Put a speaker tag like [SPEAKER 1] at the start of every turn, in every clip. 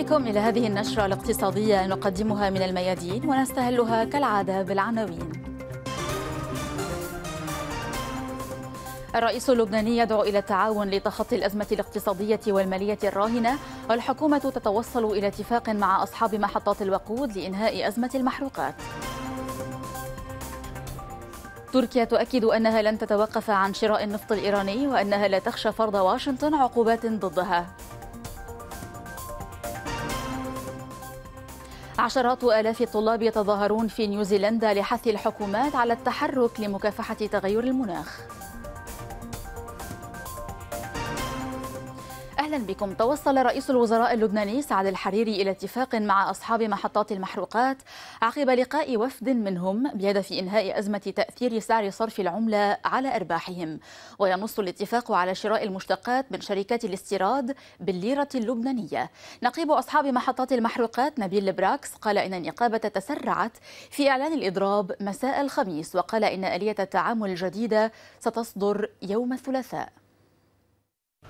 [SPEAKER 1] بكم إلى هذه النشرة الاقتصادية نقدمها من الميادين ونستهلها كالعادة بالعناوين الرئيس اللبناني يدعو إلى التعاون لتخطي الأزمة الاقتصادية والمالية الراهنة والحكومة تتوصل إلى اتفاق مع أصحاب محطات الوقود لإنهاء أزمة المحروقات تركيا تؤكد أنها لن تتوقف عن شراء النفط الإيراني وأنها لا تخشى فرض واشنطن عقوبات ضدها عشرات آلاف الطلاب يتظاهرون في نيوزيلندا لحث الحكومات على التحرك لمكافحة تغير المناخ أهلا بكم توصل رئيس الوزراء اللبناني سعد الحريري إلى اتفاق مع أصحاب محطات المحروقات عقب لقاء وفد منهم بهدف إنهاء أزمة تأثير سعر صرف العملة على أرباحهم وينص الاتفاق على شراء المشتقات من شركات الاستيراد بالليرة اللبنانية نقيب أصحاب محطات المحروقات نبيل البراكس قال إن النقابة تسرعت في إعلان الإضراب مساء الخميس وقال إن آلية التعامل الجديدة ستصدر يوم الثلاثاء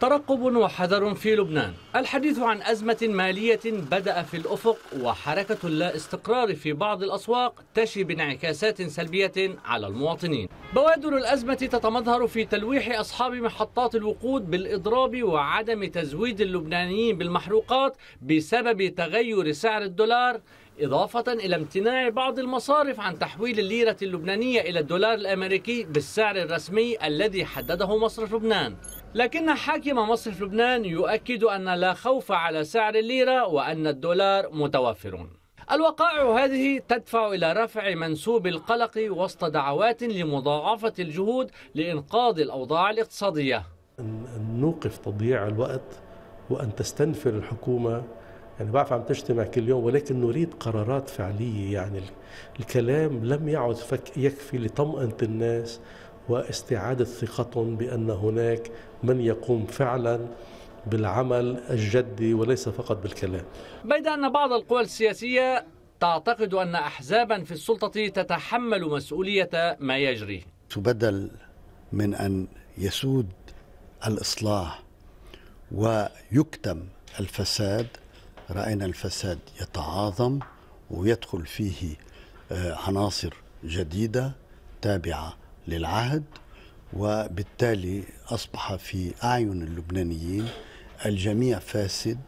[SPEAKER 2] ترقب وحذر في لبنان الحديث عن أزمة مالية بدأ في الأفق وحركة اللا استقرار في بعض الأسواق تشي بانعكاسات سلبية على المواطنين بوادر الأزمة تتمظهر في تلويح أصحاب محطات الوقود بالإضراب وعدم تزويد اللبنانيين بالمحروقات بسبب تغير سعر الدولار إضافة إلى امتناع بعض المصارف عن تحويل الليرة اللبنانية إلى الدولار الأمريكي بالسعر الرسمي الذي حدده مصرف لبنان لكن حاكم مصرف لبنان يؤكد أن لا خوف على سعر الليرة وأن الدولار متوفرون الوقائع هذه تدفع إلى رفع منسوب القلق وسط دعوات لمضاعفة الجهود لإنقاذ الأوضاع الاقتصادية أن نوقف تضييع الوقت وأن تستنفر الحكومة يعني بعرف عم تجتمع كل يوم ولكن نريد قرارات فعلية يعني الكلام لم يعد يكفي لطمأنة الناس واستعادة ثقتهم بأن هناك من يقوم فعلا بالعمل الجدي وليس فقط بالكلام بيد أن بعض القوى السياسية تعتقد أن أحزابا في السلطة تتحمل مسؤولية ما يجري تبدل من أن يسود الإصلاح ويكتم الفساد رأينا الفساد يتعاظم ويدخل فيه آه، عناصر جديدة تابعة للعهد وبالتالي أصبح في أعين اللبنانيين الجميع فاسد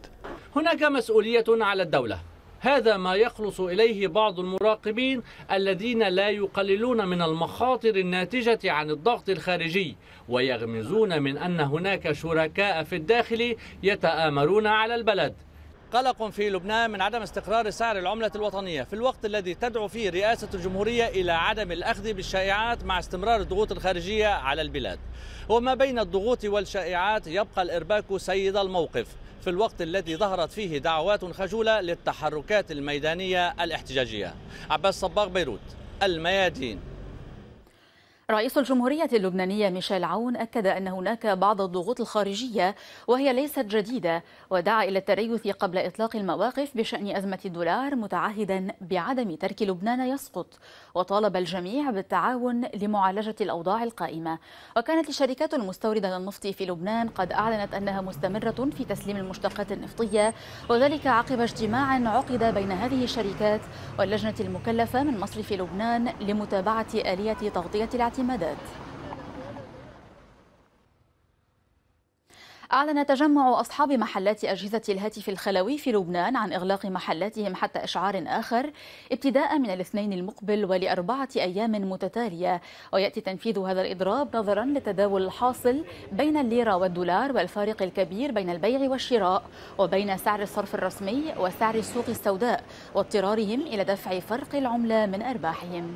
[SPEAKER 2] هناك مسؤولية على الدولة هذا ما يخلص إليه بعض المراقبين الذين لا يقللون من المخاطر الناتجة عن الضغط الخارجي ويغمزون من أن هناك شركاء في الداخل يتآمرون على البلد قلق في لبنان من عدم استقرار سعر العملة الوطنية في الوقت الذي تدعو فيه رئاسة الجمهورية إلى عدم الأخذ بالشائعات مع استمرار الضغوط الخارجية على البلاد وما بين الضغوط والشائعات يبقى الإرباك سيد الموقف في الوقت الذي ظهرت فيه دعوات خجولة للتحركات الميدانية الاحتجاجية عباس صباغ بيروت الميادين
[SPEAKER 1] رئيس الجمهورية اللبنانية ميشيل عون أكد أن هناك بعض الضغوط الخارجية وهي ليست جديدة ودعا إلى التريث قبل إطلاق المواقف بشأن أزمة الدولار متعهدا بعدم ترك لبنان يسقط وطالب الجميع بالتعاون لمعالجة الأوضاع القائمة وكانت الشركات المستوردة للنفط في لبنان قد أعلنت أنها مستمرة في تسليم المشتقات النفطية وذلك عقب اجتماع عقد بين هذه الشركات واللجنة المكلفة من مصرف لبنان لمتابعة آلية تغطية الاعتماد الاعتمادات أعلن تجمع أصحاب محلات أجهزة الهاتف الخلوي في لبنان عن إغلاق محلاتهم حتى إشعار آخر ابتداء من الاثنين المقبل ولأربعة أيام متتالية ويأتي تنفيذ هذا الإضراب نظرا للتداول الحاصل بين الليرة والدولار والفارق الكبير بين البيع والشراء وبين سعر الصرف الرسمي وسعر السوق السوداء واضطرارهم إلى دفع فرق العملة من أرباحهم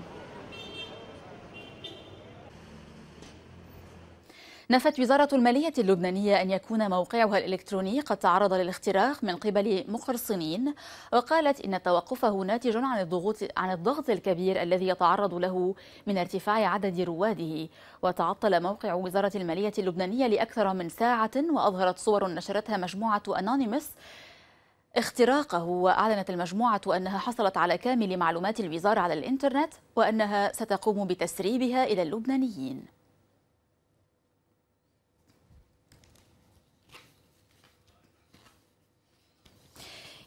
[SPEAKER 1] نفت وزارة المالية اللبنانية أن يكون موقعها الإلكتروني قد تعرض للاختراق من قبل مقرصنين وقالت إن توقفه ناتج عن الضغوط عن الضغط الكبير الذي يتعرض له من ارتفاع عدد رواده وتعطل موقع وزارة المالية اللبنانية لأكثر من ساعة وأظهرت صور نشرتها مجموعة أنونيمس اختراقه وأعلنت المجموعة أنها حصلت على كامل معلومات الوزارة على الإنترنت وأنها ستقوم بتسريبها إلى اللبنانيين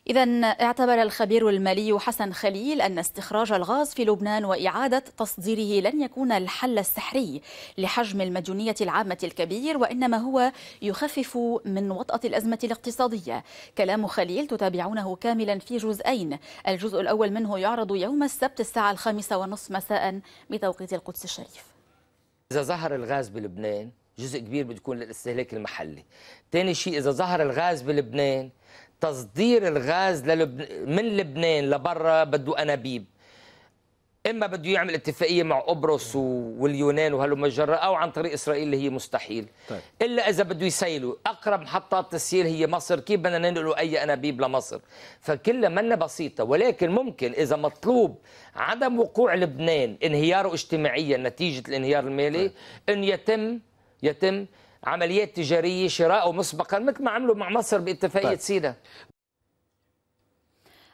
[SPEAKER 1] إذا اعتبر الخبير المالي حسن خليل أن استخراج الغاز في لبنان وإعادة تصديره لن يكون الحل السحري لحجم المديونية العامة الكبير وإنما هو يخفف من وطأة الأزمة الاقتصادية كلام خليل تتابعونه كاملا في جزئين الجزء الأول منه يعرض يوم السبت الساعة الخامسة ونصف مساء بتوقيت القدس الشريف
[SPEAKER 3] إذا ظهر الغاز بلبنان جزء كبير بده يكون للاستهلاك المحلي ثاني شيء إذا ظهر الغاز بلبنان تصدير الغاز من لبنان لبرا بده انابيب اما بده يعمل اتفاقيه مع قبرص واليونان وهالمجرة او عن طريق اسرائيل اللي هي مستحيل طيب. الا اذا بده يسيلوا اقرب محطات تسييل هي مصر كيف بدنا ننقلوا اي انابيب لمصر فكلها منا بسيطه ولكن ممكن اذا مطلوب عدم وقوع لبنان انهياره اجتماعيا نتيجه الانهيار المالي طيب. ان يتم يتم عمليات تجاريه شراءه مسبقا مثل ما عملوا مع مصر باتفاقيه
[SPEAKER 1] طيب.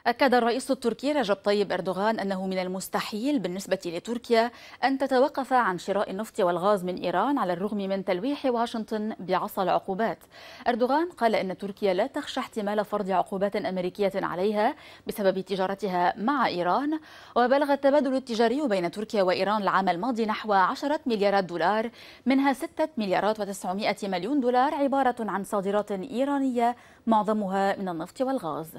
[SPEAKER 1] أكد الرئيس التركي رجب طيب أردوغان أنه من المستحيل بالنسبة لتركيا أن تتوقف عن شراء النفط والغاز من إيران على الرغم من تلويح واشنطن بعصا العقوبات أردوغان قال أن تركيا لا تخشى احتمال فرض عقوبات أمريكية عليها بسبب تجارتها مع إيران وبلغ التبادل التجاري بين تركيا وإيران العام الماضي نحو 10 مليارات دولار منها 6 مليارات و900 مليون دولار عبارة عن صادرات إيرانية معظمها من النفط والغاز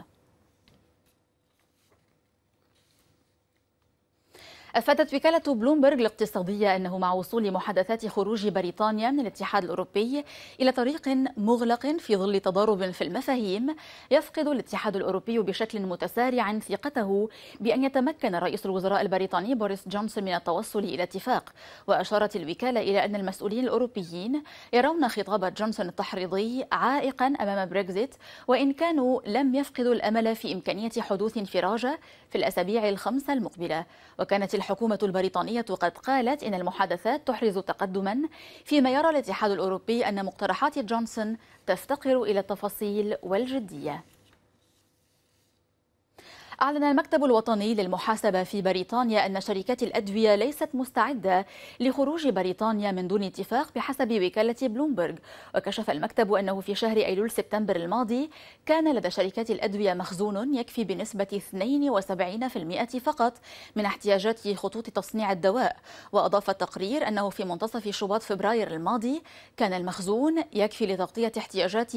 [SPEAKER 1] أفادت وكالة بلومبرغ الاقتصادية أنه مع وصول محادثات خروج بريطانيا من الاتحاد الأوروبي إلى طريق مغلق في ظل تضارب في المفاهيم يفقد الاتحاد الأوروبي بشكل متسارع ثقته بأن يتمكن رئيس الوزراء البريطاني بوريس جونسون من التوصل إلى اتفاق وأشارت الوكالة إلى أن المسؤولين الأوروبيين يرون خطاب جونسون التحريضي عائقا أمام بريكزيت وإن كانوا لم يفقدوا الأمل في إمكانية حدوث انفراجة في الأسابيع الخمسة المقبلة وكانت الحكومة البريطانية قد قالت إن المحادثات تحرز تقدما فيما يرى الاتحاد الأوروبي أن مقترحات جونسون تفتقر إلى التفاصيل والجدية أعلن المكتب الوطني للمحاسبة في بريطانيا أن شركات الأدوية ليست مستعدة لخروج بريطانيا من دون اتفاق بحسب وكالة بلومبرغ وكشف المكتب أنه في شهر أيلول سبتمبر الماضي كان لدى شركات الأدوية مخزون يكفي بنسبة 72% فقط من احتياجات خطوط تصنيع الدواء وأضاف التقرير أنه في منتصف شباط فبراير الماضي كان المخزون يكفي لتغطية احتياجات 91%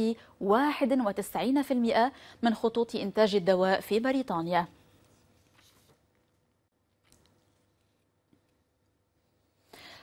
[SPEAKER 1] من خطوط إنتاج الدواء في بريطانيا yeah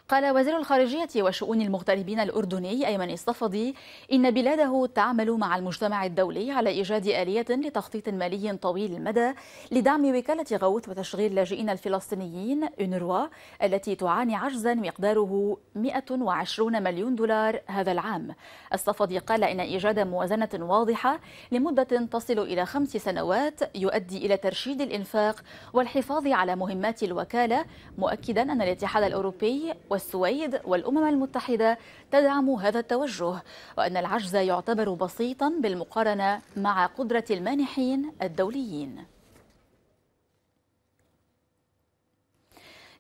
[SPEAKER 1] قال وزير الخارجية وشؤون المغتربين الأردني أيمن الصفدي إن بلاده تعمل مع المجتمع الدولي على إيجاد آلية لتخطيط مالي طويل المدى لدعم وكالة غوث وتشغيل لاجئين الفلسطينيين أونروا التي تعاني عجزا مقداره 120 مليون دولار هذا العام الصفدي قال إن إيجاد موازنة واضحة لمدة تصل إلى خمس سنوات يؤدي إلى ترشيد الإنفاق والحفاظ على مهمات الوكالة مؤكدا أن الاتحاد الأوروبي والسويد والأمم المتحدة تدعم هذا التوجه وأن العجز يعتبر بسيطا بالمقارنة مع قدرة المانحين الدوليين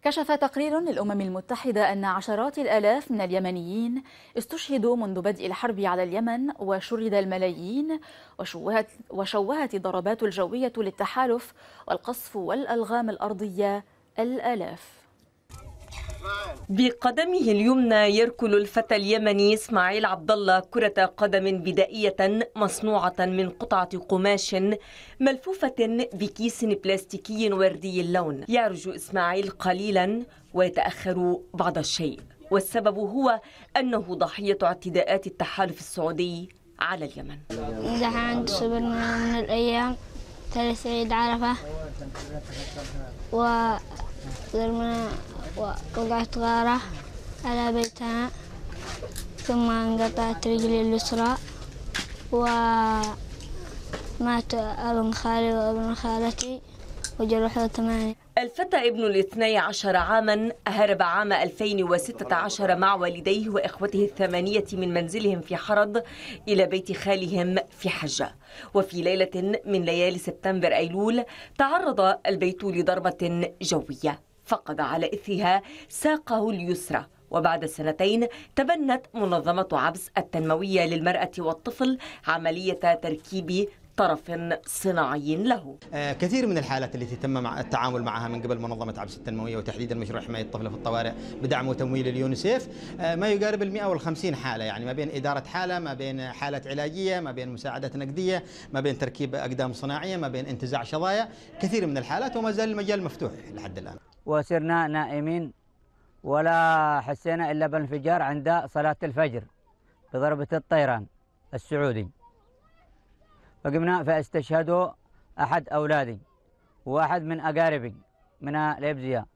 [SPEAKER 1] كشف تقرير للأمم المتحدة أن عشرات الآلاف من اليمنيين استشهدوا منذ بدء الحرب على اليمن وشرد الملايين وشوهت, وشوهت الضربات الجوية للتحالف والقصف والألغام الأرضية الآلاف
[SPEAKER 3] بقدمه اليمنى يركل الفتى اليمني اسماعيل عبد الله كرة قدم بدائية مصنوعة من قطعة قماش ملفوفة بكيس بلاستيكي وردي اللون. يعرج اسماعيل قليلا ويتأخر بعض الشيء، والسبب هو أنه ضحية اعتداءات التحالف السعودي على اليمن. امتحنت
[SPEAKER 1] صبرنا من الأيام ثلاث عيد عرفة و ووقعت غارة على بيتنا ثم انقطعت رجلي اليسرى ومات ابن خالي وابن خالتي وجرحوا ثمانية الفتى
[SPEAKER 3] ابن الاثني عشر عاما هرب عام 2016 مع والديه وإخوته الثمانية من منزلهم في حرض إلى بيت خالهم في حجة وفي ليلة من ليالي سبتمبر أيلول تعرض البيت لضربة جوية فقد على إثرها ساقه اليسرى وبعد سنتين تبنت منظمة عبس التنموية للمرأة والطفل عملية تركيب طرف صناعي له
[SPEAKER 1] آه، كثير من الحالات التي تم مع التعامل معها من قبل منظمة عبس التنموية وتحديدا مشروع حماية الطفل في الطوارئ بدعم وتمويل اليونسيف آه، ما يقارب ال 150 حالة يعني ما بين إدارة حالة ما بين حالة علاجية ما بين مساعدات نقدية ما بين تركيب أقدام صناعية ما بين انتزاع شظايا كثير من الحالات وما زال المجال مفتوح لحد الآن وسرنا نائمين ولا حسينا إلا بالانفجار عند صلاة الفجر بضربة الطيران السعودي فقمنا فاستشهدوا أحد أولادي واحد من أقاربي من
[SPEAKER 3] ليبزيا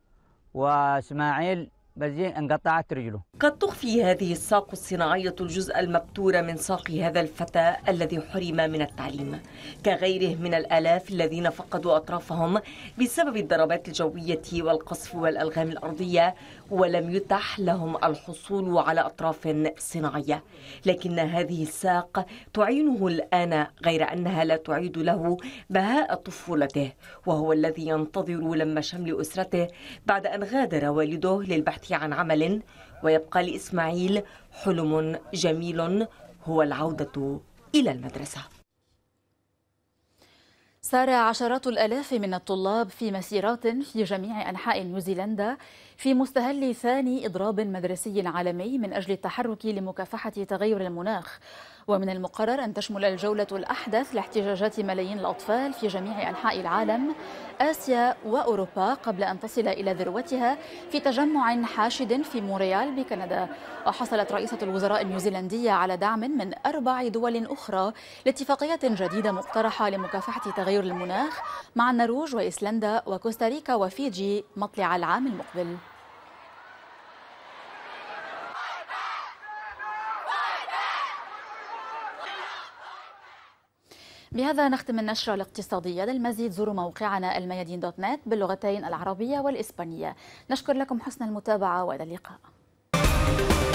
[SPEAKER 3] وإسماعيل بس انقطعت رجله قد تخفي هذه الساق الصناعية الجزء المبتور من ساق هذا الفتى الذي حرم من التعليم كغيره من الآلاف الذين فقدوا أطرافهم بسبب الضربات الجوية والقصف والألغام الأرضية ولم يتح لهم الحصول على أطراف صناعية لكن هذه الساق تعينه الآن غير أنها لا تعيد له بهاء طفولته وهو الذي ينتظر لما شمل أسرته بعد أن غادر والده للبحث البحث عن عمل ويبقى لإسماعيل حلم جميل هو العودة إلى المدرسة
[SPEAKER 1] سار عشرات الآلاف من الطلاب في مسيرات في جميع أنحاء نيوزيلندا في مستهل ثاني إضراب مدرسي عالمي من أجل التحرك لمكافحة تغير المناخ ومن المقرر أن تشمل الجولة الأحدث لاحتجاجات ملايين الأطفال في جميع أنحاء العالم آسيا وأوروبا قبل أن تصل إلى ذروتها في تجمع حاشد في موريال بكندا وحصلت رئيسة الوزراء النيوزيلندية على دعم من أربع دول أخرى لاتفاقية جديدة مقترحة لمكافحة تغير المناخ مع النرويج وإيسلندا وكوستاريكا وفيجي مطلع العام المقبل بهذا نختم النشرة الاقتصادية للمزيد زوروا موقعنا الميادين دوت نت باللغتين العربية والإسبانية نشكر لكم حسن المتابعة وإلى اللقاء